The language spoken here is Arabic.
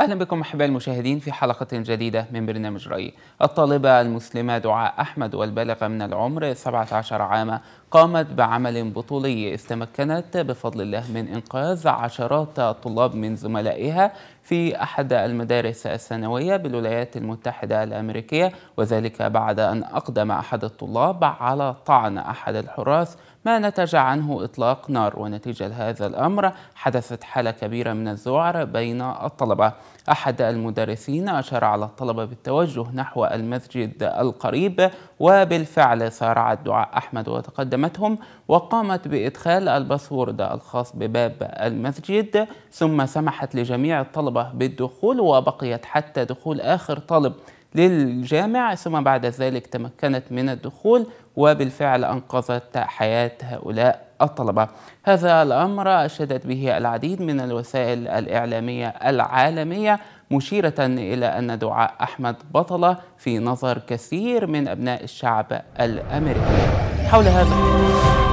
أهلا بكم أحبائي المشاهدين في حلقة جديدة من برنامج رأي الطالبة المسلمة دعاء أحمد والبالغة من العمر 17 عاما قامت بعمل بطولي استمكنت بفضل الله من إنقاذ عشرات الطلاب من زملائها في أحد المدارس الثانوية بالولايات المتحدة الأمريكية وذلك بعد أن أقدم أحد الطلاب على طعن أحد الحراس ما نتج عنه إطلاق نار ونتيجة هذا الأمر حدثت حالة كبيرة من الذعر بين الطلبة أحد المدرسين أشار على الطلبة بالتوجه نحو المسجد القريب وبالفعل سارع الدعاء أحمد وتقدمتهم وقامت بإدخال الباسورد الخاص بباب المسجد ثم سمحت لجميع الطلبة بالدخول وبقيت حتى دخول آخر طالب للجامع ثم بعد ذلك تمكنت من الدخول وبالفعل أنقذت حياة هؤلاء الطلبة هذا الأمر أشادت به العديد من الوسائل الإعلامية العالمية مشيرة إلى أن دعاء أحمد بطلة في نظر كثير من أبناء الشعب الأمريكي حول هذا